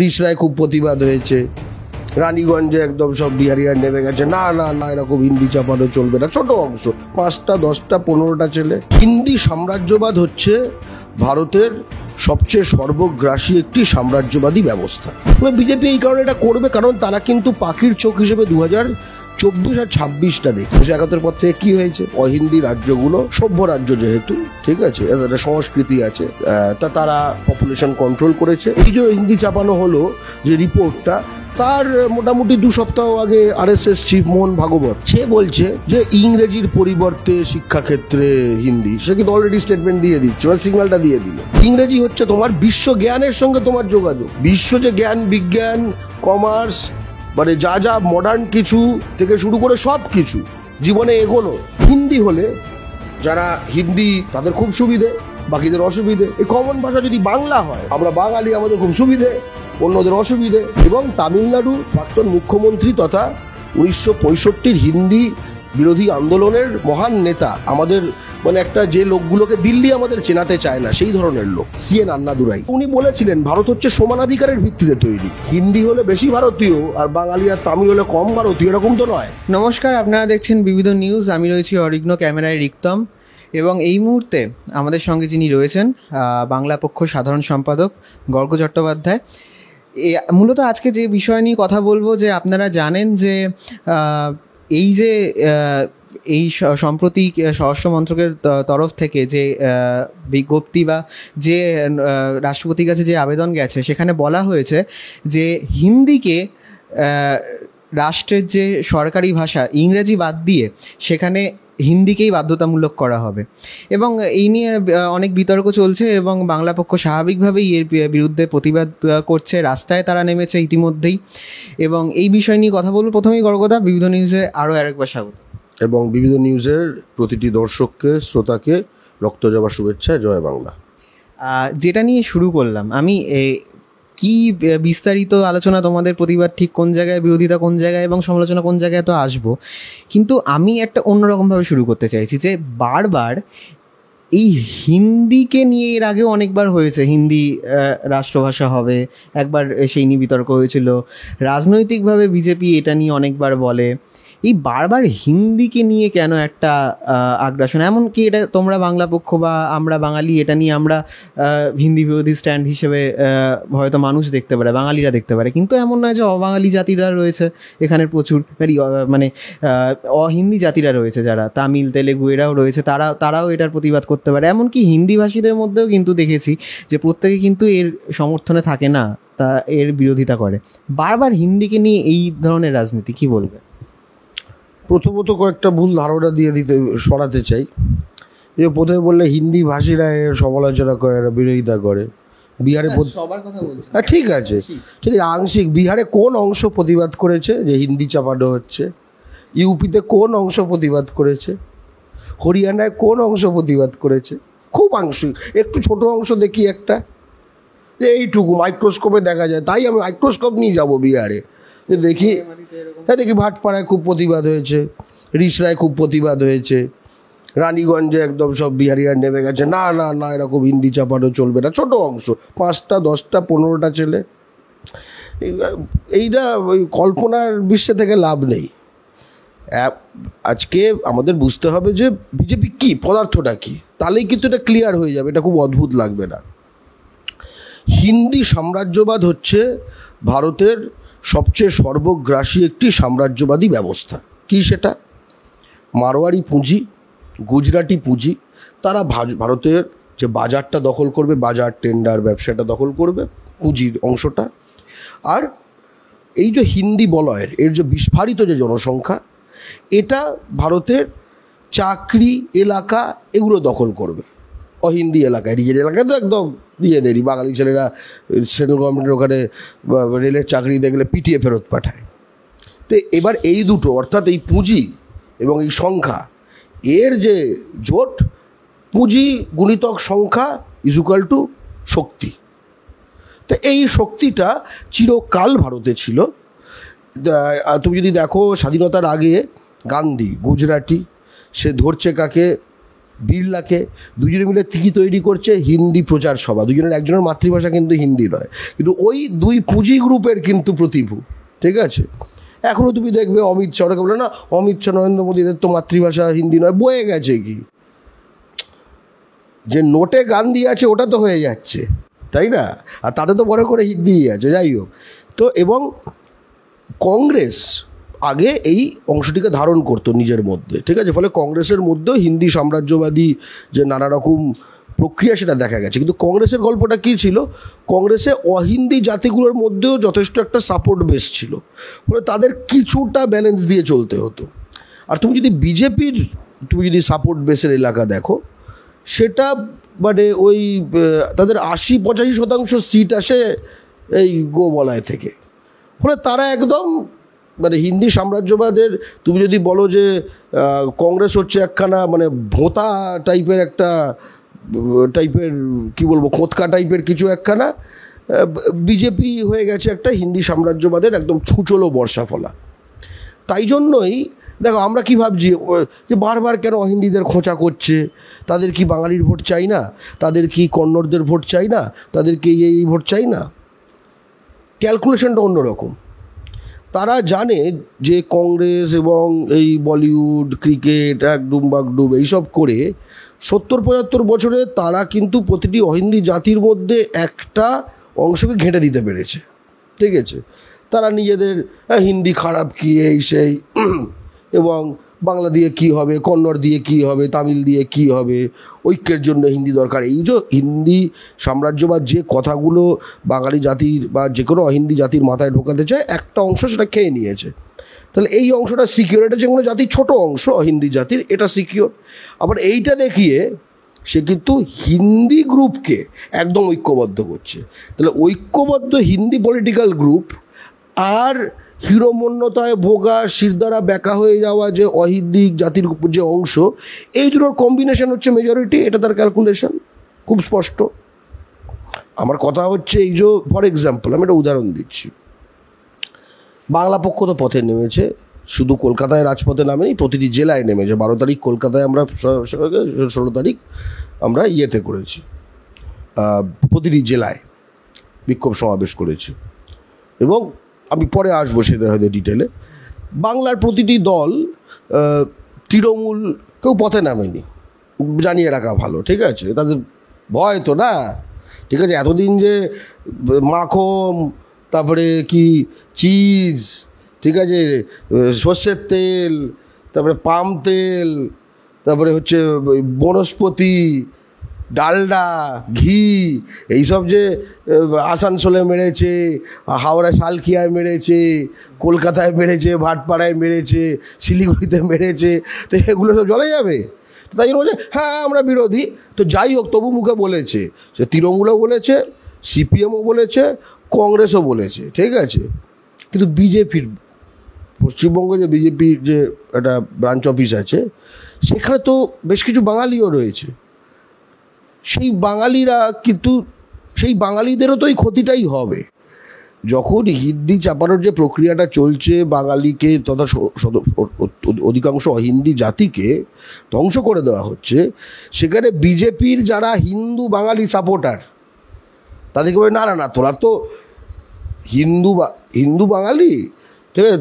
রিসরায় খুব প্রতিবাদ হয়েছে রানীগঞ্জে একদম সব বিহারিরা নেমে গেছে না না না এরকম হিন্দি চাপানো চলবে না ছোট অংশ পাঁচটা দশটা পনেরোটা ছেলে হিন্দি সাম্রাজ্যবাদ হচ্ছে ভারতের সবচেয়ে সর্বগ্রাসী একটি সাম্রাজ্যবাদী ব্যবস্থা মানে বিজেপি এই কারণে এটা করবে কারণ তারা কিন্তু পাখির চোখ হিসেবে দু চোদ্দোশো ছাব্বিশটা দেখি উনিশশো একাত্তর পর থেকে কি হয়েছে অহিন্দি রাজ্যগুলো সভ্য রাজ্য যেহেতু ঠিক আছে একটা সংস্কৃতি আছে তা তারা পপুলেশন কন্ট্রোল করেছে এই যে হিন্দি চাপানো হলো যে রিপোর্টটা তার মোটামুটি দু সপ্তাহ আগে R S S chief Mohan Bhagwat সে বলছে যে ইংরেজির পরিবর্তে শিক্ষাক্ষেত্রে হিন্দি সে কিন্তু অলরেডি স্টেটমেন্ট দিয়ে দিচ্ছে মানে সিগন্যালটা দিয়ে দিল ইংরেজি হচ্ছে তোমার বিশ্ব জ্ঞানের সঙ্গে তোমার যোগাযোগ বিশ্ব যে জ্ঞান বিজ্ঞান কমার্স মানে যা যা মডার্ন কিছু থেকে শুরু করে সব কিছু জীবনে এগোনো হিন্দি হলে যারা হিন্দি তাদের খুব সুবিধে বাকিদের অসুবিধে এই কমন ভাষা যদি বাংলা হয় আমরা বাঙালি আমাদের খুব সুবিধে অন্যদের অসুবিধে এবং তামিলনাড়ু প্রাক্তন মুখ্যমন্ত্রী তথা উনিশশো পঁয়ষট্টির হিন্দি বিরোধী আন্দোলনের মহান নেতা আমাদের মানে একটা যে লোকগুলোকে দিল্লি আমাদের চেনাতে চায় না সেই ধরনের লোক সি এন দুরাই উনি বলেছিলেন ভারত হচ্ছে সমানাধিকারের ভিত্তিতে তৈরি হিন্দি হলে বেশি ভারতীয় আর বাঙালি আর তামিল হলে কম ভারতীয় এরকম তো নয় নমস্কার আপনারা দেখছেন বিবিধ নিউজ আমি রয়েছি অরিগ্ন ক্যামেরায় রিক্তম এবং এই মুহূর্তে আমাদের সঙ্গে যিনি রয়েছেন বাংলা পক্ষ সাধারণ সম্পাদক গর্গ চট্টোপাধ্যায় মূলত আজকে যে বিষয় নিয়ে কথা বলবো যে আপনারা জানেন যে এই যে এই সম্প্রতি স্বরাষ্ট্র মন্ত্রকের তরফ থেকে যে বিজ্ঞপ্তি বা যে রাষ্ট্রপতির কাছে যে আবেদন গেছে সেখানে বলা হয়েছে যে হিন্দিকে রাষ্ট্রের যে সরকারি ভাষা ইংরেজি বাদ দিয়ে সেখানে হিন্দিকেই বাধ্যতামূলক করা হবে এবং এই নিয়ে অনেক বিতর্ক চলছে এবং বাংলা পক্ষ স্বাভাবিকভাবেই এর বিরুদ্ধে প্রতিবাদ করছে রাস্তায় তারা নেমেছে ইতিমধ্যেই এবং এই বিষয় নিয়ে কথা বলবো প্রথমেই গর্গদা বিবিধ নিউজে আরও আরেকবার স্বাগত এবং বিবিধ নিউজের প্রতিটি দর্শককে শ্রোতাকে রক্ত যাওয়ার শুভেচ্ছা জয় বাংলা যেটা নিয়ে শুরু করলাম আমি কি বিস্তারিত আলোচনা তোমাদের প্রতিবাদ ঠিক কোন জায়গায় বিরোধিতা কোন জায়গায় এবং সমালোচনা কোন জায়গায় তো আসবো কিন্তু আমি একটা অন্যরকমভাবে শুরু করতে চাইছি যে বারবার এই হিন্দিকে নিয়ে এর আগে অনেকবার হয়েছে হিন্দি রাষ্ট্রভাষা হবে একবার সেই নিয়ে বিতর্ক হয়েছিল রাজনৈতিকভাবে বিজেপি এটা নিয়ে অনেকবার বলে এই বারবার হিন্দিকে নিয়ে কেন একটা আগ্রাসন এমনকি এটা তোমরা বাংলা পক্ষ বা আমরা বাঙালি এটা নিয়ে আমরা হিন্দি বিরোধী স্ট্যান্ড হিসেবে হয়তো মানুষ দেখতে পারে বাঙালিরা দেখতে পারে কিন্তু এমন নয় যে অবাঙালি জাতিরা রয়েছে এখানে প্রচুর মানে, মানে অহিন্দি জাতিরা রয়েছে যারা তামিল তেলেগু এরাও রয়েছে তারা তারাও এটার প্রতিবাদ করতে পারে এমনকি হিন্দিভাষীদের মধ্যেও কিন্তু দেখেছি যে প্রত্যেকে কিন্তু এর সমর্থনে থাকে না তা এর বিরোধিতা করে বারবার হিন্দিকে নিয়ে এই ধরনের রাজনীতি কি বলবে প্রথমত কয়েকটা ভুল ধারণা দিয়ে দিতে সরাতে চাই যে প্রথমে বললে হিন্দি ভাষীরা এর সমালোচনা করে এরা বিরোধিতা করে বিহারে হ্যাঁ, হ্যাঁ ঠিক আছে ঠিক আছে আংশিক বিহারে কোন অংশ প্রতিবাদ করেছে যে হিন্দি চাপানো হচ্ছে ইউপিতে কোন অংশ প্রতিবাদ করেছে হরিয়ানায় কোন অংশ প্রতিবাদ করেছে খুব আংশিক একটু ছোট অংশ দেখি একটা যে এইটুকু মাইক্রোস্কোপে দেখা যায় তাই আমি মাইক্রোস্কোপ নিয়ে যাব বিহারে যে দেখি হ্যাঁ দেখি ভাটপাড়ায় খুব প্রতিবাদ হয়েছে রিসরায় খুব প্রতিবাদ হয়েছে রানীগঞ্জে একদম সব বিহারিরা নেমে গেছে না না না এরকম হিন্দি চাপানো চলবে না ছোট অংশ পাঁচটা দশটা পনেরোটা ছেলে এইটা ওই কল্পনার বিশ্বে থেকে লাভ নেই আজকে আমাদের বুঝতে হবে যে বিজেপি কী পদার্থটা কী তাহলেই কিন্তু এটা ক্লিয়ার হয়ে যাবে এটা খুব অদ্ভুত লাগবে না হিন্দি সাম্রাজ্যবাদ হচ্ছে ভারতের সবচেয়ে সর্বগ্রাসী একটি সাম্রাজ্যবাদী ব্যবস্থা কি সেটা মারোয়ারি পুঁজি গুজরাটি পুঁজি তারা ভারতের যে বাজারটা দখল করবে বাজার টেন্ডার ব্যবসাটা দখল করবে পুঁজির অংশটা আর এই যে হিন্দি বলয়ের এর যে বিস্ফারিত যে জনসংখ্যা এটা ভারতের চাকরি এলাকা এগুলো দখল করবে অহিন্দি এলাকায় নিজের এলাকায় তো একদম ইয়ে নিজেদেরই বাঙালি ছেলেরা সেন্ট্রাল গভর্নমেন্টের ওখানে রেলের চাকরি দেখলে পিটিয়ে ফেরত পাঠায় তো এবার এই দুটো অর্থাৎ এই পুঁজি এবং এই সংখ্যা এর যে জোট পুঁজি গুণিতক সংখ্যা ইজুকাল টু শক্তি তো এই শক্তিটা চিরকাল ভারতে ছিল তুমি যদি দেখো স্বাধীনতার আগে গান্ধী গুজরাটি সে ধরছে কাকে বিড়লাকে দুজনে মিলে তিকি তৈরি করছে হিন্দি প্রচার সভা দুজনের একজনের মাতৃভাষা কিন্তু হিন্দি নয় কিন্তু ওই দুই পুঁজি গ্রুপের কিন্তু প্রতিভু ঠিক আছে এখনও তুমি দেখবে অমিত শাহ ওটাকে বলে না অমিত শাহ নরেন্দ্র মোদী এদের তো মাতৃভাষা হিন্দি নয় বয়ে গেছে কি যে নোটে গান দিয়ে আছে ওটা তো হয়ে যাচ্ছে তাই না আর তাতে তো বড় করে হিন্দি আছে যাই হোক তো এবং কংগ্রেস আগে এই অংশটিকে ধারণ করতো নিজের মধ্যে ঠিক আছে ফলে কংগ্রেসের মধ্যেও হিন্দি সাম্রাজ্যবাদী যে নানা রকম প্রক্রিয়া সেটা দেখা গেছে কিন্তু কংগ্রেসের গল্পটা কী ছিল কংগ্রেসে অহিন্দি জাতিগুলোর মধ্যেও যথেষ্ট একটা সাপোর্ট বেস ছিল ফলে তাদের কিছুটা ব্যালেন্স দিয়ে চলতে হতো আর তুমি যদি বিজেপির তুমি যদি সাপোর্ট বেসের এলাকা দেখো সেটা মানে ওই তাদের আশি পঁচাশি শতাংশ সিট আসে এই গোবলায় থেকে ফলে তারা একদম মানে হিন্দি সাম্রাজ্যবাদের তুমি যদি বলো যে কংগ্রেস হচ্ছে একখানা মানে ভোঁতা টাইপের একটা টাইপের কি বলবো খোঁতকা টাইপের কিছু একখানা বিজেপি হয়ে গেছে একটা হিন্দি সাম্রাজ্যবাদের একদম ছুচলো ফলা তাই জন্যই দেখো আমরা কি ভাবছি যে বারবার কেন অহিন্দিদের খোঁচা করছে তাদের কি বাঙালির ভোট চাই না তাদের কি কন্নড়দের ভোট চাই না তাদের কি এই ভোট চাই না ক্যালকুলেশনটা অন্যরকম তারা জানে যে কংগ্রেস এবং এই বলিউড ক্রিকেট একডুম বাগডুম এইসব করে সত্তর পঁচাত্তর বছরে তারা কিন্তু প্রতিটি অহিন্দি জাতির মধ্যে একটা অংশকে ঘেঁটে দিতে পেরেছে ঠিক আছে তারা নিজেদের হ্যাঁ, হিন্দি খারাপ কি এই সেই এবং বাংলা দিয়ে কি হবে কন্নড় দিয়ে কি হবে তামিল দিয়ে কি হবে ঐক্যের জন্য হিন্দি দরকার এই যে হিন্দি সাম্রাজ্য বা যে কথাগুলো বাঙালি জাতির বা যে কোনো অহিন্দি জাতির মাথায় ঢোকাতে চায় একটা অংশ সেটা খেয়ে নিয়েছে তাহলে এই অংশটা সিকিওর এটা যে কোনো জাতির ছোটো অংশ হিন্দি জাতির এটা সিকিওর আবার এইটা দেখিয়ে সে কিন্তু হিন্দি গ্রুপকে একদম ঐক্যবদ্ধ করছে তাহলে ঐক্যবদ্ধ হিন্দি পলিটিক্যাল গ্রুপ আর হিরোমন্যতায় ভোগা শিরদারা ব্যাকা হয়ে যাওয়া যে অহিন্দিক জাতির যে অংশ এই দুটোর কম্বিনেশন হচ্ছে মেজরিটি এটা তার ক্যালকুলেশন খুব স্পষ্ট আমার কথা হচ্ছে এই যে ফর এক্সাম্পল আমি একটা উদাহরণ দিচ্ছি বাংলা পক্ষ তো পথে নেমেছে শুধু কলকাতায় রাজপথে নামেনি প্রতিটি জেলায় নেমেছে বারো তারিখ কলকাতায় আমরা ষোলো তারিখ আমরা ইয়েতে করেছি প্রতিটি জেলায় বিক্ষোভ সমাবেশ করেছি এবং আমি পরে আসবো সেটা হয়তো ডিটেলে বাংলার প্রতিটি দল তৃণমূল কেউ পথে নামেনি জানিয়ে রাখা ভালো ঠিক আছে তাদের ভয় তো না ঠিক আছে এতদিন যে মাখন তারপরে কি চিজ ঠিক আছে সর্ষের তেল তারপরে পাম তেল তারপরে হচ্ছে বনস্পতি ডালডা ঘি এইসব যে আসানসোলে মেরেছে হাওড়ায় সালকিয়ায় মেরেছে কলকাতায় মেরেছে ভাটপাড়ায় মেরেছে শিলিগুড়িতে মেরেছে তো এগুলো সব জলে যাবে তাই জন্য বলছে হ্যাঁ আমরা বিরোধী তো যাই হোক তবু মুখে বলেছে সে তৃণমূলও বলেছে সিপিএমও বলেছে কংগ্রেসও বলেছে ঠিক আছে কিন্তু বিজেপির পশ্চিমবঙ্গ যে বিজেপির যে একটা ব্রাঞ্চ অফিস আছে সেখানে তো বেশ কিছু বাঙালিও রয়েছে সেই বাঙালিরা কিন্তু সেই বাঙালিদেরও তো এই ক্ষতিটাই হবে যখন হিন্দি চাপানোর যে প্রক্রিয়াটা চলছে বাঙালিকে তথা অধিকাংশ হিন্দি জাতিকে ধ্বংস করে দেওয়া হচ্ছে সেখানে বিজেপির যারা হিন্দু বাঙালি সাপোর্টার তাদেরকে বলে না না না তোরা তো হিন্দু বা হিন্দু বাঙালি ঠিক আছে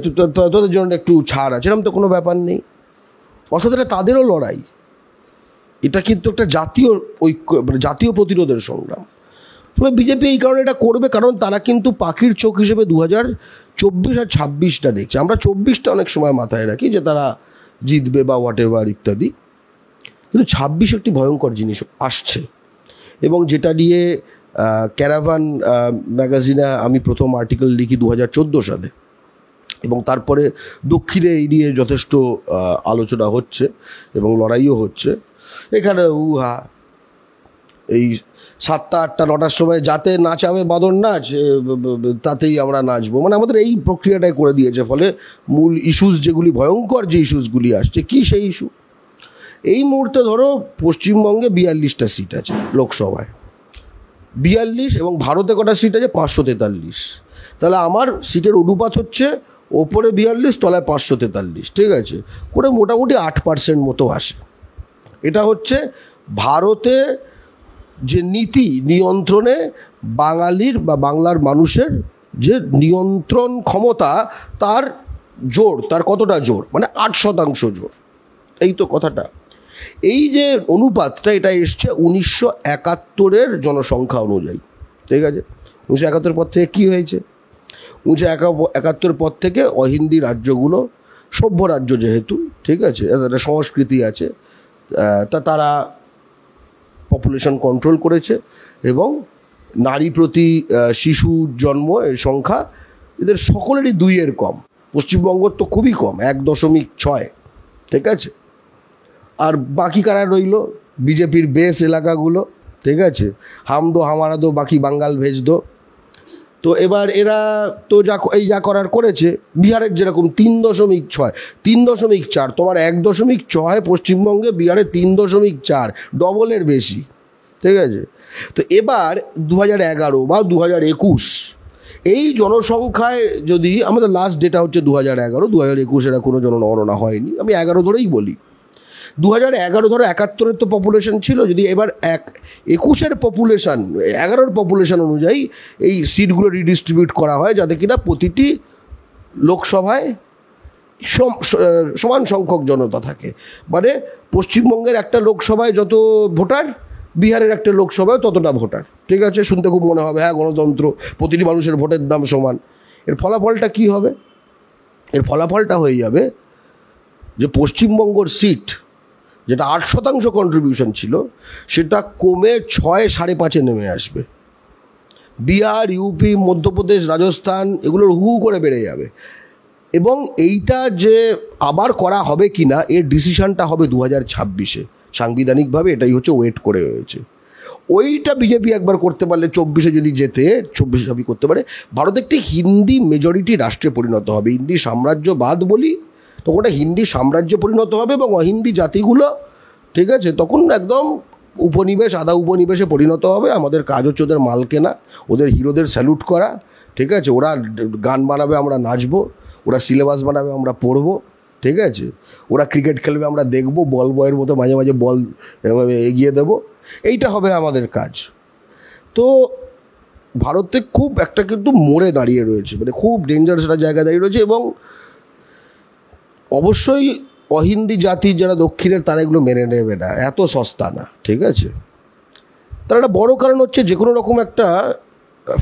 তোদের জন্য একটু ছাড় আছে এরকম তো কোনো ব্যাপার নেই অর্থাৎ এটা তাদেরও লড়াই এটা কিন্তু একটা জাতীয় ঐক্য মানে জাতীয় প্রতিরোধের সংগ্রাম ফলে বিজেপি এই কারণে এটা করবে কারণ তারা কিন্তু পাখির চোখ হিসেবে দু হাজার চব্বিশ আর ছাব্বিশটা দেখছে আমরা চব্বিশটা অনেক সময় মাথায় রাখি যে তারা জিতবে বা হোয়াট এভার ইত্যাদি কিন্তু ছাব্বিশ একটি ভয়ঙ্কর জিনিস আসছে এবং যেটা নিয়ে ক্যারাভান ম্যাগাজিনে আমি প্রথম আর্টিকেল লিখি দু হাজার চোদ্দো সালে এবং তারপরে দক্ষিণে এই নিয়ে যথেষ্ট আলোচনা হচ্ছে এবং লড়াইও হচ্ছে এখানে উহা এই সাতটা আটটা নটার সময় যাতে নাচাবে বাঁদর নাচ তাতেই আমরা নাচবো মানে আমাদের এই প্রক্রিয়াটাই করে দিয়েছে ফলে মূল ইস্যুস যেগুলি ভয়ঙ্কর যে ইস্যুসগুলি আসছে কি সেই ইস্যু এই মুহূর্তে ধরো পশ্চিমবঙ্গে বিয়াল্লিশটা সিট আছে লোকসভায় বিয়াল্লিশ এবং ভারতে কটা সিট আছে পাঁচশো তেতাল্লিশ তাহলে আমার সিটের অনুপাত হচ্ছে ওপরে বিয়াল্লিশ তলায় পাঁচশো তেতাল্লিশ ঠিক আছে করে মোটামুটি আট পার্সেন্ট মতো আসে এটা হচ্ছে ভারতে যে নীতি নিয়ন্ত্রণে বাঙালির বা বাংলার মানুষের যে নিয়ন্ত্রণ ক্ষমতা তার জোর তার কতটা জোর মানে আট শতাংশ জোর এই তো কথাটা এই যে অনুপাতটা এটা এসছে উনিশশো একাত্তরের জনসংখ্যা অনুযায়ী ঠিক আছে উনিশশো একাত্তর পর থেকে কী হয়েছে উনিশশো একাত্তর পর থেকে অহিন্দি রাজ্যগুলো সভ্য রাজ্য যেহেতু ঠিক আছে এদের সংস্কৃতি আছে তা তারা পপুলেশন কন্ট্রোল করেছে এবং নারী প্রতি শিশু জন্ম এর সংখ্যা এদের সকলেরই দুইয়ের কম পশ্চিমবঙ্গর তো খুবই কম এক দশমিক ছয় ঠিক আছে আর বাকি কারা রইল বিজেপির বেস এলাকাগুলো ঠিক আছে হামদো হামারাদো বাকি বাঙ্গাল ভেজ দো তো এবার এরা তো যা এই যা করার করেছে বিহারের যেরকম তিন দশমিক ছয় তিন দশমিক চার তোমার এক দশমিক ছয় পশ্চিমবঙ্গে বিহারে তিন দশমিক চার ডবলের বেশি ঠিক আছে তো এবার দু হাজার এগারো বা দু হাজার একুশ এই জনসংখ্যায় যদি আমাদের লাস্ট ডেটা হচ্ছে দু হাজার এগারো দু হাজার একুশ এরা কোনো জনগণনা হয়নি আমি এগারো ধরেই বলি দু হাজার এগারো ধরো একাত্তরের তো পপুলেশান ছিল যদি এবার এক একুশের পপুলেশান এগারোর পপুলেশান অনুযায়ী এই সিটগুলো রিডিস্ট্রিবিউট করা হয় যাতে কিনা প্রতিটি লোকসভায় সমান সংখ্যক জনতা থাকে মানে পশ্চিমবঙ্গের একটা লোকসভায় যত ভোটার বিহারের একটা লোকসভায় ততটা ভোটার ঠিক আছে শুনতে খুব মনে হবে হ্যাঁ গণতন্ত্র প্রতিটি মানুষের ভোটের দাম সমান এর ফলাফলটা কি হবে এর ফলাফলটা হয়ে যাবে যে পশ্চিমবঙ্গর সিট যেটা আট শতাংশ কন্ট্রিবিউশন ছিল সেটা কমে ছয় সাড়ে পাঁচে নেমে আসবে বিহার ইউপি মধ্যপ্রদেশ রাজস্থান এগুলোর হু করে বেড়ে যাবে এবং এইটা যে আবার করা হবে কি না এর ডিসিশনটা হবে দু হাজার ছাব্বিশে সাংবিধানিকভাবে এটাই হচ্ছে ওয়েট করে রয়েছে ওইটা বিজেপি একবার করতে পারলে চব্বিশে যদি যেতে চব্বিশে সবই করতে পারে ভারত একটি হিন্দি মেজরিটি রাষ্ট্রে পরিণত হবে হিন্দি সাম্রাজ্যবাদ বলি তো ওটা হিন্দি সাম্রাজ্য পরিণত হবে এবং অহিন্দি জাতিগুলো ঠিক আছে তখন একদম উপনিবেশ আদা উপনিবেশে পরিণত হবে আমাদের কাজ হচ্ছে ওদের মাল কেনা ওদের হিরোদের স্যালুট করা ঠিক আছে ওরা গান বানাবে আমরা নাচবো ওরা সিলেবাস বানাবে আমরা পড়বো ঠিক আছে ওরা ক্রিকেট খেলবে আমরা দেখবো বল বয়ের মতো মাঝে মাঝে বল এগিয়ে দেব এইটা হবে আমাদের কাজ তো ভারতে খুব একটা কিন্তু মোড়ে দাঁড়িয়ে রয়েছে মানে খুব ডেঞ্জারাস একটা জায়গায় দাঁড়িয়ে রয়েছে এবং অবশ্যই অহিন্দি জাতির যারা দক্ষিণের তারা এগুলো মেনে নেবে না এত সস্তা না ঠিক আছে তার একটা বড় কারণ হচ্ছে যে কোনো রকম একটা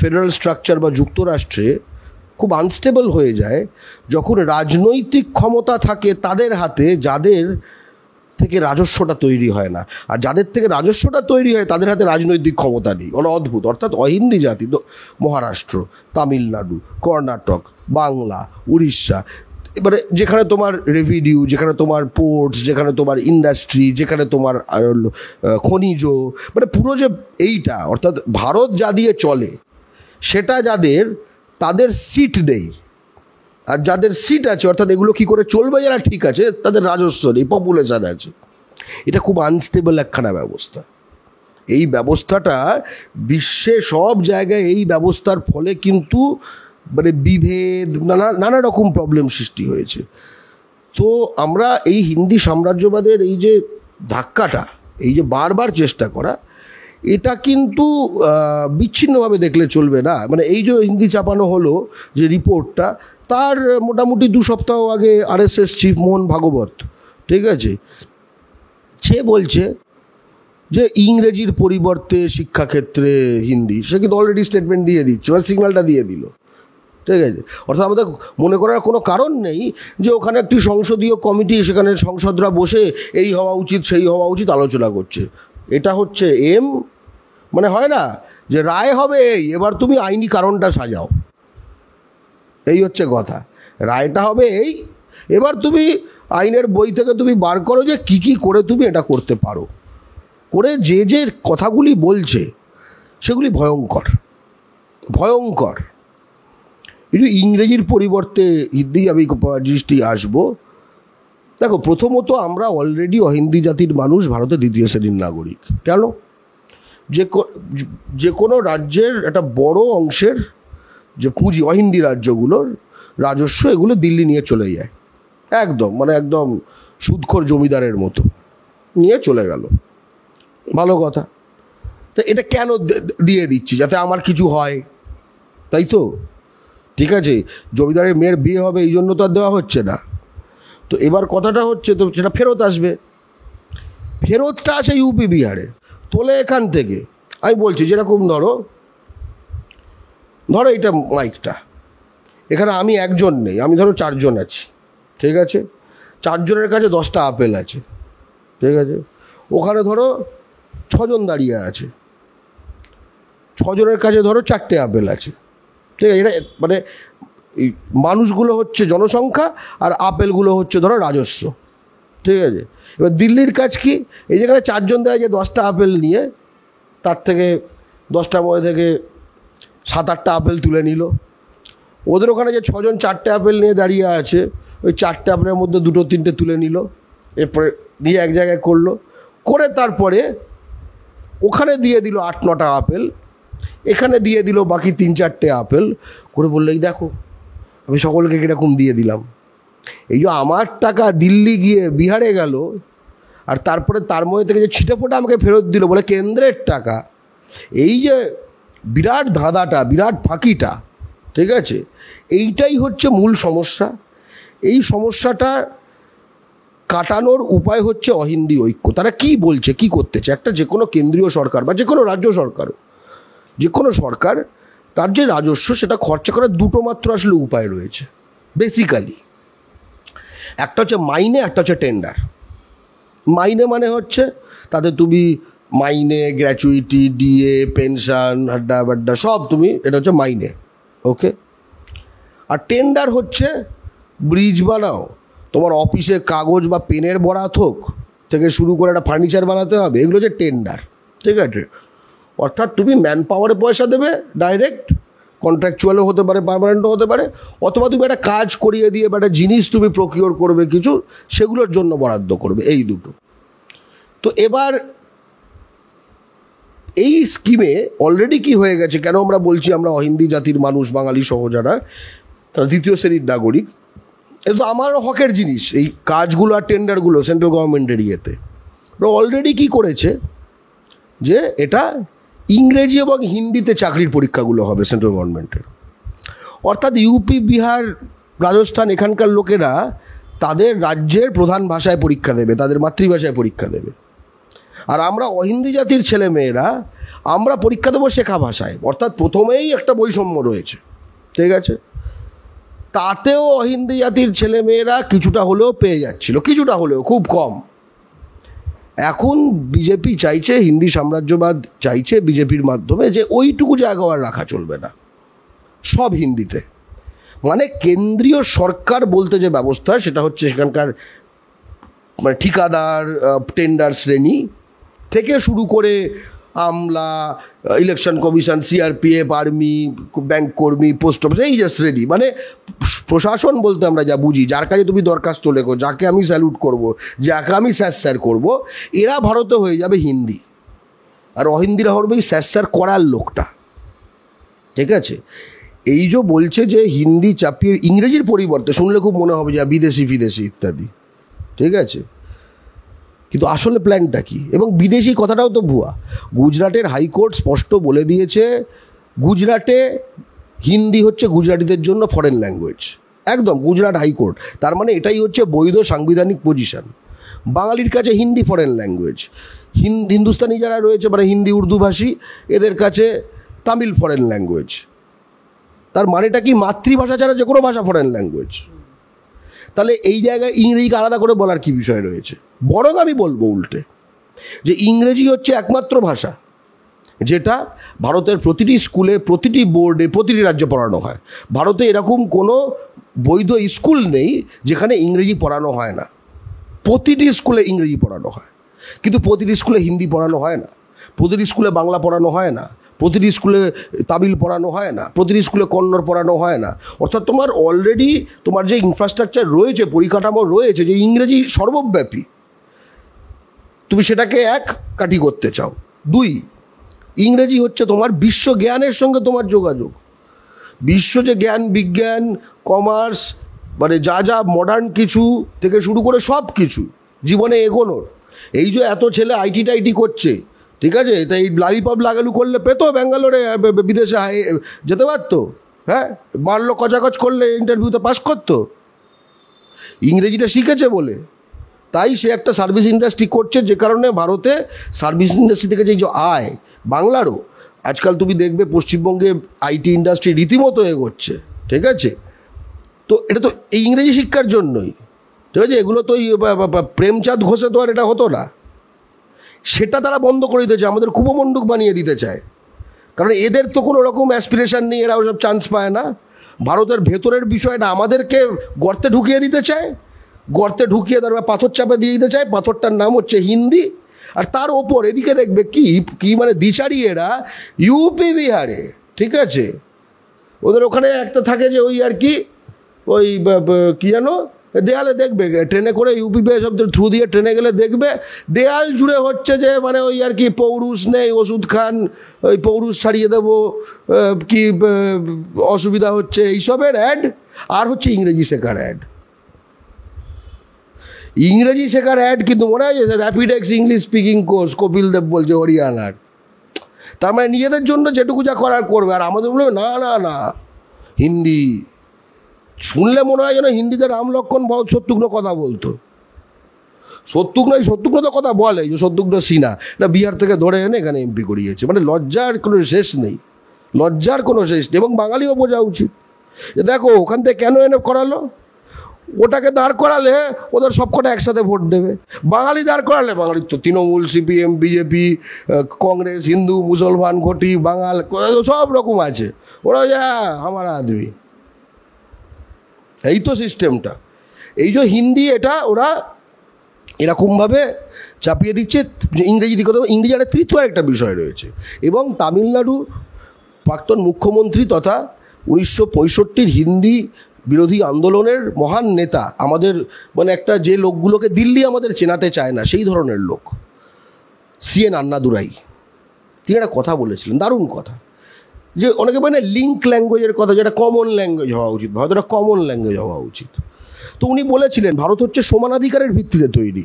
ফেডারেল স্ট্রাকচার বা যুক্তরাষ্ট্রে খুব আনস্টেবল হয়ে যায় যখন রাজনৈতিক ক্ষমতা থাকে তাদের হাতে যাদের থেকে রাজস্বটা তৈরি হয় না আর যাদের থেকে রাজস্বটা তৈরি হয় তাদের হাতে রাজনৈতিক ক্ষমতা নেই ওরা মানে অদ্ভুত অর্থাৎ অহিন্দি জাতি মহারাষ্ট্র তামিলনাড়ু কর্ণাটক বাংলা উড়িষ্যা এবারে যেখানে তোমার রেভিনিউ যেখানে তোমার পোর্টস যেখানে তোমার ইন্ডাস্ট্রি যেখানে তোমার খনিজ মানে পুরো যে এইটা অর্থাৎ ভারত যা দিয়ে চলে সেটা যাদের তাদের সিট নেই আর যাদের সিট আছে অর্থাৎ এগুলো কি করে চলবে যারা ঠিক আছে তাদের রাজস্ব নেই পপুলেশান আছে এটা খুব আনস্টেবল একখানা ব্যবস্থা এই ব্যবস্থাটা বিশ্বে সব জায়গায় এই ব্যবস্থার ফলে কিন্তু মানে বিভেদ নানা নানা রকম প্রবলেম সৃষ্টি হয়েছে তো আমরা এই হিন্দি সাম্রাজ্যবাদের এই যে ধাক্কাটা এই যে বারবার চেষ্টা করা এটা কিন্তু বিচ্ছিন্নভাবে দেখলে চলবে না মানে এই যে হিন্দি চাপানো হলো যে রিপোর্টটা তার মোটামুটি দু সপ্তাহ আগে আরএসএস চিফ মোহন ভাগবত ঠিক আছে সে বলছে যে ইংরেজির পরিবর্তে শিক্ষাক্ষেত্রে হিন্দি সে কিন্তু অলরেডি স্টেটমেন্ট দিয়ে দিচ্ছে বা মানে সিগনালটা দিয়ে দিল ঠিক আছে অর্থাৎ আমাদের মনে করার কোনো কারণ নেই যে ওখানে একটি সংসদীয় কমিটি সেখানে সংসদরা বসে এই হওয়া উচিত সেই হওয়া উচিত আলোচনা করছে এটা হচ্ছে এম মানে হয় না যে রায় হবে এই এবার তুমি আইনি কারণটা সাজাও এই হচ্ছে কথা রায়টা হবে এই এবার তুমি আইনের বই থেকে তুমি বার করো যে কি কি করে তুমি এটা করতে পারো করে যে যে কথাগুলি বলছে সেগুলি ভয়ঙ্কর ভয়ঙ্কর কিছু ইংরেজির পরিবর্তে হিন্দি আমি দৃষ্টি আসবো দেখো প্রথমত আমরা অলরেডি অহিন্দি জাতির মানুষ ভারতের দ্বিতীয় শ্রেণীর নাগরিক কেন যে যে কোনো রাজ্যের একটা বড় অংশের যে পুঁজি অহিন্দি রাজ্যগুলোর রাজস্ব এগুলো দিল্লি নিয়ে চলে যায় একদম মানে একদম সুদখর জমিদারের মতো নিয়ে চলে গেল ভালো কথা তা এটা কেন দিয়ে দিচ্ছি যাতে আমার কিছু হয় তাই তো ঠিক আছে জমিদারের মেয়ের বিয়ে হবে এই জন্য তো আর দেওয়া হচ্ছে না তো এবার কথাটা হচ্ছে তো সেটা ফেরত আসবে ফেরতটা আসে ইউপি বিহারে তোলে এখান থেকে আমি বলছি যেরকম ধরো ধরো এটা মাইকটা এখানে আমি একজন নেই আমি ধরো চারজন আছি ঠিক আছে চারজনের কাছে দশটা আপেল আছে ঠিক আছে ওখানে ধরো ছজন দাঁড়িয়ে আছে ছজনের কাছে ধরো চারটে আপেল আছে ঠিক আছে এটা মানে এই মানুষগুলো হচ্ছে জনসংখ্যা আর আপেলগুলো হচ্ছে ধরো রাজস্ব ঠিক আছে এবার দিল্লির কাজ কি এই যেখানে চারজন দেয় যে দশটা আপেল নিয়ে তার থেকে দশটার মধ্যে থেকে সাত আটটা আপেল তুলে নিল ওদের ওখানে যে ছজন চারটে আপেল নিয়ে দাঁড়িয়ে আছে ওই চারটে আপেলের মধ্যে দুটো তিনটে তুলে নিল এরপরে নিয়ে এক জায়গায় করলো করে তারপরে ওখানে দিয়ে দিল আট নটা আপেল এখানে দিয়ে দিল বাকি তিন চারটে আপেল করে বললেই এই দেখো আমি সকলকে কীরকম দিয়ে দিলাম এই যে আমার টাকা দিল্লি গিয়ে বিহারে গেল আর তারপরে তার মধ্যে থেকে যে ছিটেফোটা আমাকে ফেরত দিল বলে কেন্দ্রের টাকা এই যে বিরাট ধাঁধাটা বিরাট ফাঁকিটা ঠিক আছে এইটাই হচ্ছে মূল সমস্যা এই সমস্যাটা কাটানোর উপায় হচ্ছে অহিন্দি ঐক্য তারা কি বলছে কি করতেছে একটা যে কোনো কেন্দ্রীয় সরকার বা যে কোনো রাজ্য সরকারও যে কোনো সরকার তার যে রাজস্ব সেটা খরচা করার দুটো মাত্র আসলে উপায় রয়েছে বেসিক্যালি একটা হচ্ছে মাইনে একটা হচ্ছে টেন্ডার মাইনে মানে হচ্ছে তাতে তুমি মাইনে গ্র্যাচুইটি ডিএ পেনশন হাড্ডা বাড্ডা সব তুমি এটা হচ্ছে মাইনে ওকে আর টেন্ডার হচ্ছে ব্রিজ বানাও তোমার অফিসে কাগজ বা পেনের বরাত হোক থেকে শুরু করে একটা ফার্নিচার বানাতে হবে এগুলো হচ্ছে টেন্ডার ঠিক আছে অর্থাৎ তুমি ম্যান পাওয়ারে পয়সা দেবে ডাইরেক্ট কন্ট্রাকচুয়ালও হতে পারে পারমানেন্টও হতে পারে অথবা তুমি একটা কাজ করিয়ে দিয়ে বা একটা জিনিস তুমি প্রকিওর করবে কিছু সেগুলোর জন্য বরাদ্দ করবে এই দুটো তো এবার এই স্কিমে অলরেডি কি হয়ে গেছে কেন আমরা বলছি আমরা অহিন্দি জাতির মানুষ বাঙালি সহ যারা তারা দ্বিতীয় শ্রেণীর নাগরিক এটা তো আমারও হকের জিনিস এই কাজগুলো আর টেন্ডারগুলো সেন্ট্রাল গভর্নমেন্টের ইয়েতে অলরেডি কি করেছে যে এটা ইংরেজি এবং হিন্দিতে চাকরির পরীক্ষাগুলো হবে সেন্ট্রাল গভর্নমেন্টের অর্থাৎ ইউপি বিহার রাজস্থান এখানকার লোকেরা তাদের রাজ্যের প্রধান ভাষায় পরীক্ষা দেবে তাদের মাতৃভাষায় পরীক্ষা দেবে আর আমরা অহিন্দি জাতির ছেলে মেয়েরা আমরা পরীক্ষা দেবো শেখা ভাষায় অর্থাৎ প্রথমেই একটা বৈষম্য রয়েছে ঠিক আছে তাতেও অহিন্দি জাতির ছেলেমেয়েরা কিছুটা হলেও পেয়ে যাচ্ছিল কিছুটা হলেও খুব কম এখন বিজেপি চাইছে হিন্দি সাম্রাজ্যবাদ চাইছে বিজেপির মাধ্যমে যে ওইটুকু জায়গাও আর রাখা চলবে না সব হিন্দিতে মানে কেন্দ্রীয় সরকার বলতে যে ব্যবস্থা সেটা হচ্ছে সেখানকার মানে ঠিকাদার টেন্ডার শ্রেণী থেকে শুরু করে আমলা election commission CRPF army bank কর্মী পোস্ট অফিস এই জাস্ট রেডি মানে প্রশাসন বলতে আমরা যা বুঝি যার কাছে তুমি দরখাস্ত লেখো যাকে আমি স্যালুট করব যাকে আমি স্যার স্যার করবো এরা ভারতে হয়ে যাবে হিন্দি আর অহিন্দিরা হরবে এই স্যার স্যার করার লোকটা ঠিক আছে এই যে বলছে যে হিন্দি চাপিয়ে ইংরেজির পরিবর্তে শুনলে খুব মনে হবে যে বিদেশি বিদেশি ইত্যাদি ঠিক আছে কিন্তু আসলে প্ল্যানটা কি এবং বিদেশি কথাটাও তো ভুয়া গুজরাটের হাইকোর্ট স্পষ্ট বলে দিয়েছে গুজরাটে হিন্দি হচ্ছে গুজরাটিদের জন্য ফরেন ল্যাঙ্গুয়েজ একদম গুজরাট হাইকোর্ট তার মানে এটাই হচ্ছে বৈধ সাংবিধানিক পজিশন বাঙালির কাছে হিন্দি ফরেন ল্যাঙ্গুয়েজ হিন্দ হিন্দুস্তানি যারা রয়েছে মানে হিন্দি উর্দুভাষী এদের কাছে তামিল ফরেন ল্যাঙ্গুয়েজ তার মানেটা কি মাতৃভাষা ছাড়া যে কোনো ভাষা ফরেন ল্যাঙ্গুয়েজ তাহলে এই জায়গায় ইংরেজিকে আলাদা করে বলার কি বিষয় রয়েছে বরং আমি বলবো উল্টে যে ইংরেজি হচ্ছে একমাত্র ভাষা যেটা ভারতের প্রতিটি স্কুলে প্রতিটি বোর্ডে প্রতিটি রাজ্যে পড়ানো হয় ভারতে এরকম কোনো বৈধ স্কুল নেই যেখানে ইংরেজি পড়ানো হয় না প্রতিটি স্কুলে ইংরেজি পড়ানো হয় কিন্তু প্রতিটি স্কুলে হিন্দি পড়ানো হয় না প্রতিটি স্কুলে বাংলা পড়ানো হয় না প্রতিটি স্কুলে তামিল পড়ানো হয় না প্রতিটি স্কুলে কন্নড় পড়ানো হয় না অর্থাৎ তোমার অলরেডি তোমার যে ইনফ্রাস্ট্রাকচার রয়েছে পরিকাঠামো রয়েছে যে ইংরেজি সর্বব্যাপী তুমি সেটাকে এক কাঠি করতে চাও দুই ইংরেজি হচ্ছে তোমার বিশ্ব জ্ঞানের সঙ্গে তোমার যোগাযোগ বিশ্ব যে জ্ঞান বিজ্ঞান কমার্স মানে যা যা মডার্ন কিছু থেকে শুরু করে সব কিছু জীবনে এগোনোর এই যে এত ছেলে আইটি টাইটি করছে ঠিক আছে তাই এই লালিপপ লাগালু করলে পেতো ব্যাঙ্গালোরে বিদেশে যেতে পারতো হ্যাঁ মারলো কচাকচ করলে ইন্টারভিউতে পাস করতো ইংরেজিটা শিখেছে বলে তাই সে একটা সার্ভিস ইন্ডাস্ট্রি করছে যে কারণে ভারতে সার্ভিস ইন্ডাস্ট্রি থেকে যে আয় বাংলারও আজকাল তুমি দেখবে পশ্চিমবঙ্গে আইটি ইন্ডাস্ট্রি রীতিমতো এগোচ্ছে ঠিক আছে তো এটা তো এই ইংরেজি শিক্ষার জন্যই ঠিক আছে এগুলো তো প্রেমচাঁদ ঘোষে তো আর এটা হতো না সেটা তারা বন্ধ করে দিতে চায় আমাদের কুপমণ্ডুক বানিয়ে দিতে চায় কারণ এদের তো কোনো রকম অ্যাসপিরেশান নেই এরা ওসব চান্স পায় না ভারতের ভেতরের বিষয়টা আমাদেরকে গর্তে ঢুকিয়ে দিতে চায় গর্তে ঢুকিয়ে তারপর পাথর চাপে দিয়ে দিতে চায় পাথরটার নাম হচ্ছে হিন্দি আর তার ওপর এদিকে দেখবে কি কি মানে দিচারি এরা ইউপি বিহারে ঠিক আছে ওদের ওখানে একটা থাকে যে ওই আর কি ওই কী যেন দেয়ালে দেখবে ট্রেনে করে ইউপি সব থ্রু দিয়ে ট্রেনে গেলে দেখবে দেয়াল জুড়ে হচ্ছে যে মানে ওই আর কি পৌরুষ নেই ওষুধ খান ওই পৌরুষ সারিয়ে দেব কি অসুবিধা হচ্ছে এইসবের অ্যাড আর হচ্ছে ইংরেজি শেখার অ্যাড ইংরেজি শেখার অ্যাড কিন্তু মনে হয় Rapidex English speaking course Kapil Dev বলছে হরিয়ানার তার মানে নিজেদের জন্য যেটুকু যা করার করবে আর আমাদের বলবে না না না হিন্দি শুনলে মনে হয় যেন হিন্দিতে রাম লক্ষণ ভরত শত্রুঘ্ন কথা বলতো শত্রুঘ্ন এই শত্রুঘ্ন তো কথা বলে যে শত্রুঘ্ন সিনা না বিহার থেকে ধরে এনে এখানে এমপি করিয়েছে মানে লজ্জার কোনো শেষ নেই লজ্জার কোনো শেষ নেই এবং বাঙালিও বোঝা উচিত দেখো ওখান থেকে কেন এনে করালো ওটাকে দাঁড় করালে ওদের সবকটা একসাথে ভোট দেবে বাঙালি দাঁড় করালে বাঙালির তো তৃণমূল সিপিএম বিজেপি কংগ্রেস হিন্দু মুসলমান ঘটি বাঙাল সব রকম আছে ওরা যা হ্যাঁ, আমার আদমি এই তো সিস্টেমটা এই যে হিন্দি এটা ওরা এরকমভাবে চাপিয়ে দিচ্ছে ইংরেজি দিকে ইংরেজি একটা তৃতীয় একটা বিষয় রয়েছে এবং তামিলনাড়ুর প্রাক্তন মুখ্যমন্ত্রী তথা উনিশশো পঁয়ষট্টির হিন্দি বিরোধী আন্দোলনের মহান নেতা আমাদের মানে একটা যে লোকগুলোকে দিল্লি আমাদের চেনাতে চায় না সেই ধরনের লোক সি এন আন্নাদুরাই তিনি একটা কথা বলেছিলেন দারুণ কথা যে অনেকে মানে লিঙ্ক ল্যাঙ্গুয়েজের কথা যেটা কমন ল্যাঙ্গুয়েজ হওয়া উচিত ভারত এটা কমন ল্যাঙ্গুয়েজ হওয়া উচিত তো উনি বলেছিলেন ভারত হচ্ছে সমানাধিকারের ভিত্তিতে তৈরি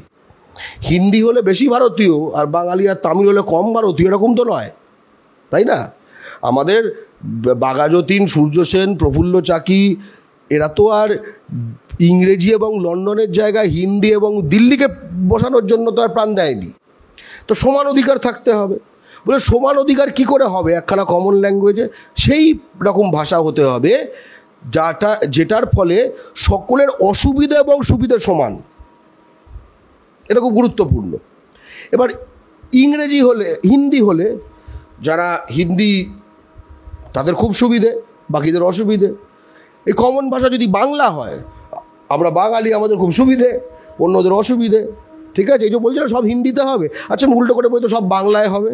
হিন্দি হলে বেশি ভারতীয় আর বাঙালি আর তামিল হলে কম ভারতীয় এরকম তো নয় তাই না আমাদের বাগাযতীন সূর্য সেন প্রফুল্ল চাকি এরা তো আর ইংরেজি এবং লন্ডনের জায়গায় হিন্দি এবং দিল্লিকে বসানোর জন্য তো আর প্রাণ দেয়নি তো সমান অধিকার থাকতে হবে বলে সমান অধিকার কি করে হবে একখানা কমন ল্যাঙ্গুয়েজে সেই রকম ভাষা হতে হবে যাটা যেটার ফলে সকলের অসুবিধা এবং সুবিধা সমান এটা খুব গুরুত্বপূর্ণ এবার ইংরেজি হলে হিন্দি হলে যারা হিন্দি তাদের খুব সুবিধে বাকিদের অসুবিধে এই কমন ভাষা যদি বাংলা হয় আমরা বাঙালি আমাদের খুব সুবিধে অন্যদের অসুবিধে ঠিক আছে এই যে বলছিলাম সব হিন্দিতে হবে আচ্ছা উল্টো করে বলতো তো সব বাংলায় হবে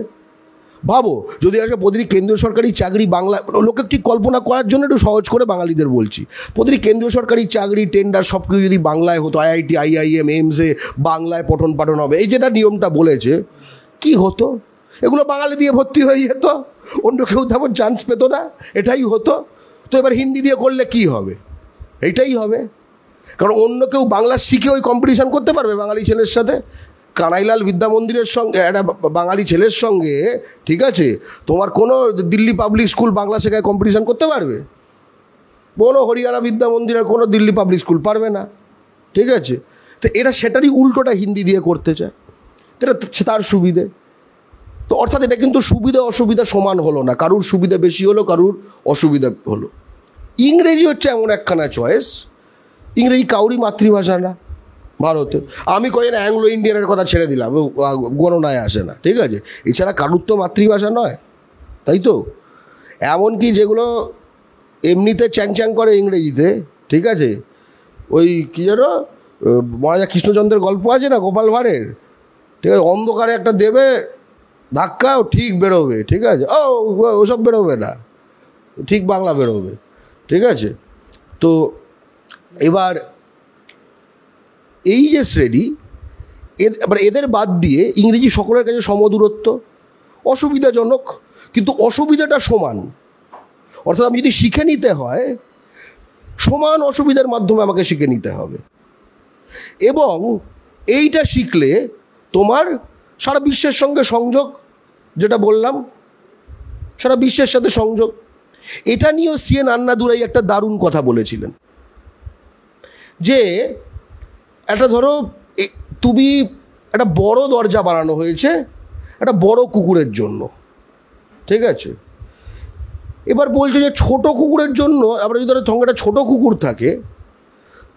ভাবো যদি আজকে প্রতিটি কেন্দ্রীয় সরকারি চাকরি বাংলা লোকে একটি কল্পনা করার জন্য একটু সহজ করে বাঙালিদের বলছি প্রতিটি কেন্দ্রীয় সরকারি চাকরি টেন্ডার সব কিছু যদি বাংলায় হতো আইআইটি আইআইএম এ বাংলায় পঠন পাঠন হবে এই যেটা নিয়মটা বলেছে কি হতো এগুলো বাঙালি দিয়ে ভর্তি হয়ে যেত অন্য কেউ তেমন চান্স পেত না এটাই হতো তো এবার হিন্দি দিয়ে করলে কি হবে এইটাই হবে কারণ অন্য কেউ বাংলা শিখে ওই কম্পিটিশান করতে পারবে বাঙালি ছেলের সাথে কানাইলাল বিদ্যা মন্দিরের সঙ্গে একটা বাঙালি ছেলের সঙ্গে ঠিক আছে তোমার কোনো দিল্লি পাবলিক স্কুল বাংলা শেখায় কম্পিটিশান করতে পারবে কোনো হরিয়ানা বিদ্যা মন্দির কোনো দিল্লি পাবলিক স্কুল পারবে না ঠিক আছে তো এরা সেটারই উল্টোটা হিন্দি দিয়ে করতে চায় এটা তার সুবিধে তো অর্থাৎ এটা কিন্তু সুবিধা অসুবিধা সমান হলো না কারুর সুবিধা বেশি হলো কারুর অসুবিধা হলো ইংরেজি হচ্ছে এমন একখানা চয়েস ইংরেজি কাউরি মাতৃভাষা না ভারতে আমি কয়েন অ্যাংলো ইন্ডিয়ানের কথা ছেড়ে দিলাম গণনায় আসে না ঠিক আছে এছাড়া কারুর তো মাতৃভাষা নয় তাই তো এমনকি যেগুলো এমনিতে চ্যাং চ্যাং করে ইংরেজিতে ঠিক আছে ওই কী যেন মহারাজা কৃষ্ণচন্দ্রের গল্প আছে না গোপাল ভাঁড়ের ঠিক আছে অন্ধকারে একটা দেবে ধাক্কাও ঠিক বেরোবে ঠিক আছে ও ওসব বেরোবে না ঠিক বাংলা বেরোবে ঠিক আছে তো এবার এই যে শ্রেণী এবার এদের বাদ দিয়ে ইংরেজি সকলের কাছে সমদূরত্ব অসুবিধাজনক কিন্তু অসুবিধাটা সমান অর্থাৎ আমি যদি শিখে নিতে হয় সমান অসুবিধার মাধ্যমে আমাকে শিখে নিতে হবে এবং এইটা শিখলে তোমার সারা বিশ্বের সঙ্গে সংযোগ যেটা বললাম সারা বিশ্বের সাথে সংযোগ এটা নিয়েও সিএন আন্নাদুরাই একটা দারুণ কথা বলেছিলেন যে একটা ধরো তুমি একটা বড় দরজা বানানো হয়েছে একটা বড় কুকুরের জন্য ঠিক আছে এবার বলছে যে ছোট কুকুরের জন্য আমরা যদি ধরো একটা ছোট কুকুর থাকে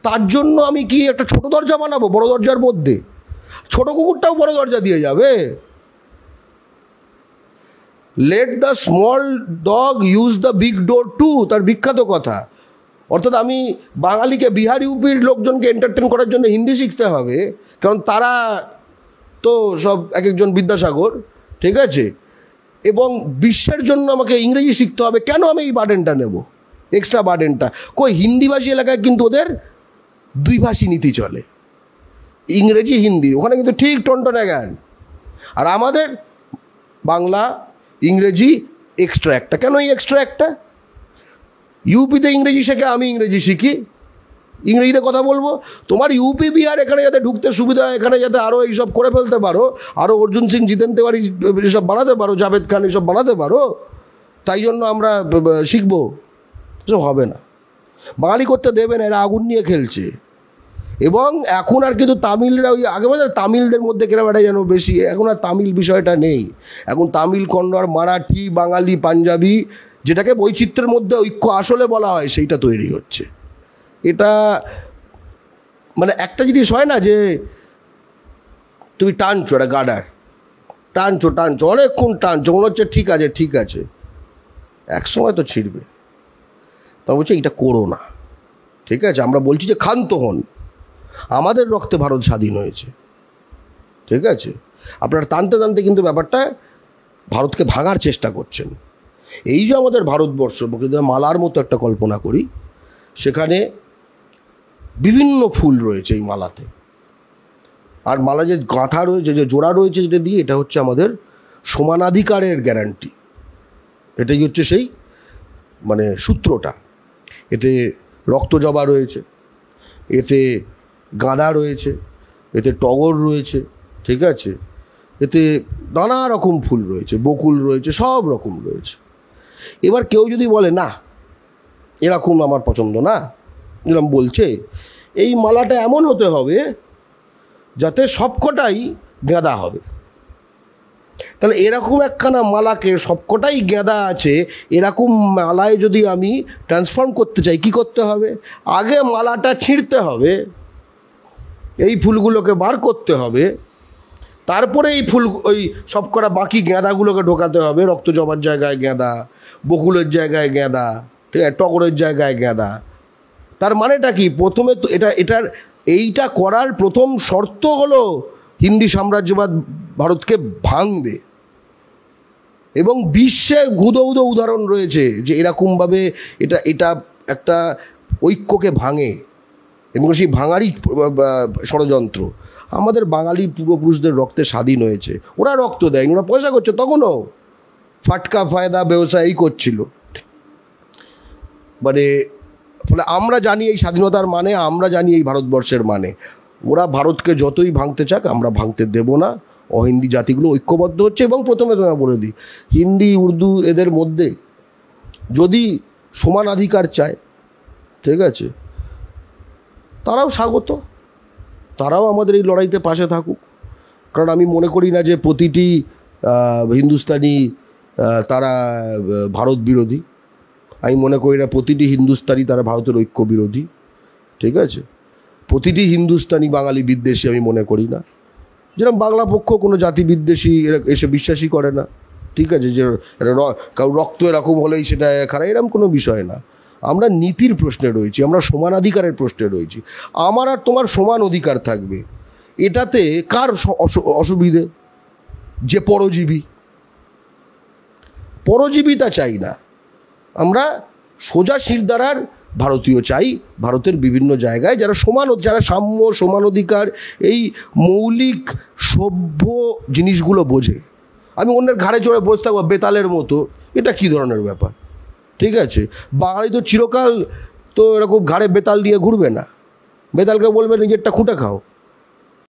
তার জন্য আমি কি একটা ছোট দরজা বানাবো বড় দরজার মধ্যে ছোট কুকুরটাও বড় দরজা দিয়ে যাবে let the small dog use the big door too তার বিখ্যাত কথা অর্থাৎ আমি বাঙালিকে বিহার ইউপির লোকজনকে এন্টারটেন করার জন্য হিন্দি শিখতে হবে কারণ তারা তো সব এক একজন বিদ্যাসাগর ঠিক আছে এবং বিশ্বের জন্য আমাকে ইংরেজি শিখতে হবে কেন আমি এই বার্ডেনটা নেব এক্সট্রা বার্ডেনটা কই হিন্দিভাষী এলাকায় কিন্তু ওদের দুই ভাষী নীতি চলে ইংরেজি হিন্দি ওখানে কিন্তু ঠিক টনে জ্ঞান আর আমাদের বাংলা ইংরেজি এক্সট্রা একটা কেন এই এক্সট্রা একটা ইউপিতে ইংরেজি শেখে আমি ইংরেজি শিখি ইংরেজিতে কথা বলবো তোমার ইউপি বিহার এখানে যাতে ঢুকতে সুবিধা এখানে যাতে আরও এইসব করে ফেলতে পারো আরও অর্জুন সিং জিতেন তেওয়ারি এসব বানাতে পারো জাভেদ খান এসব বানাতে পারো তাই জন্য আমরা শিখবো এসব হবে না বাঙালি করতে দেবে না এরা আগুন নিয়ে খেলছে এবং এখন আর কিন্তু তামিলরা ওই আগে বলছে তামিলদের মধ্যে কেরম একটা যেন বেশি এখন আর তামিল বিষয়টা নেই এখন তামিল কন্নড় মারাঠি বাঙালি পাঞ্জাবি যেটাকে বৈচিত্র্যের মধ্যে ঐক্য আসলে বলা হয় সেইটা তৈরি হচ্ছে এটা মানে একটা জিনিস হয় না যে তুমি টানছো একটা গাডার টানছো টানছো অনেকক্ষণ টানছো মনে হচ্ছে ঠিক আছে ঠিক আছে এক সময় তো ছিঁড়বে তবে বলছে এটা করো না ঠিক আছে আমরা বলছি যে ক্ষান্ত হন আমাদের রক্তে ভারত স্বাধীন হয়েছে ঠিক আছে আপনারা টানতে টানতে কিন্তু ব্যাপারটা ভারতকে ভাঙার চেষ্টা করছেন এই যে আমাদের ভারতবর্ষ মালার মতো একটা কল্পনা করি সেখানে বিভিন্ন ফুল রয়েছে এই মালাতে আর মালা যে গাঁথা রয়েছে যে জোড়া রয়েছে যেটা দিয়ে এটা হচ্ছে আমাদের সমানাধিকারের গ্যারান্টি এটাই হচ্ছে সেই মানে সূত্রটা এতে রক্ত জবা রয়েছে এতে গাঁদা রয়েছে এতে টগর রয়েছে ঠিক আছে এতে নানা রকম ফুল রয়েছে বকুল রয়েছে সব রকম রয়েছে এবার কেউ যদি বলে না এরকম আমার পছন্দ না এরকম বলছে এই মালাটা এমন হতে হবে যাতে সবকটাই গাঁদা হবে তাহলে এরকম একখানা মালাকে সবকটাই গেঁদা আছে এরকম মালায় যদি আমি ট্রান্সফর্ম করতে চাই কি করতে হবে আগে মালাটা ছিঁড়তে হবে এই ফুলগুলোকে বার করতে হবে তারপরে এই ফুল ওই সবকটা বাকি গাঁদাগুলোকে ঢোকাতে হবে রক্ত জমার জায়গায় গেঁদা বকুলের জায়গায় গাঁদা ঠিক আছে টগরের জায়গায় গেঁদা তার মানেটা কি প্রথমে তো এটা এটার এইটা করার প্রথম শর্ত হলো হিন্দি সাম্রাজ্যবাদ ভারতকে ভাঙবে এবং বিশ্বে ঘুদো উদো উদাহরণ রয়েছে যে এরকমভাবে এটা এটা একটা ঐক্যকে ভাঙে এবং সেই ভাঙারি ষড়যন্ত্র আমাদের বাঙালি পূর্বপুরুষদের রক্তে স্বাধীন হয়েছে ওরা রক্ত দেয় ওরা পয়সা করছে তখনও ফাটকা ফায়দা এই করছিল মানে ফলে আমরা জানি এই স্বাধীনতার মানে আমরা জানি এই ভারতবর্ষের মানে ওরা ভারতকে যতই ভাঙতে চাক আমরা ভাঙতে দেব না অহিন্দি জাতিগুলো ঐক্যবদ্ধ হচ্ছে এবং প্রথমে তোমরা বলে দিই হিন্দি উর্দু এদের মধ্যে যদি সমান অধিকার চায় ঠিক আছে তারাও স্বাগত তারাও আমাদের এই লড়াইতে পাশে থাকুক কারণ আমি মনে করি না যে প্রতিটি হিন্দুস্তানি তারা ভারত বিরোধী আমি মনে করি না প্রতিটি হিন্দুস্তানি তারা ভারতের ঐক্য বিরোধী ঠিক আছে প্রতিটি হিন্দুস্তানি বাঙালি বিদ্বেষী আমি মনে করি না যেরকম বাংলা পক্ষ কোনো জাতি বিদ্বেষী এরা এসে বিশ্বাসই করে না ঠিক আছে যে রক্ত এরকম হলেই সেটা খারাপ এরকম কোনো বিষয় না আমরা নীতির প্রশ্নে রয়েছি আমরা সমান অধিকারের প্রশ্নে রয়েছি আমার আর তোমার সমান অধিকার থাকবে এটাতে কার অসুবিধে যে পরজীবী পরজীবিতা চাই না আমরা সোজা শিরদারার ভারতীয় চাই ভারতের বিভিন্ন জায়গায় যারা সমান যারা সাম্য সমান অধিকার এই মৌলিক সভ্য জিনিসগুলো বোঝে আমি অন্যের ঘাড়ে চড়ে বসে থাকবো বেতালের মতো এটা কী ধরনের ব্যাপার ঠিক আছে বাঙালি তো চিরকাল তো এরকম ঘাড়ে বেতাল দিয়ে ঘুরবে না বেতালকে বলবে নিজেরটা খুঁটে খাও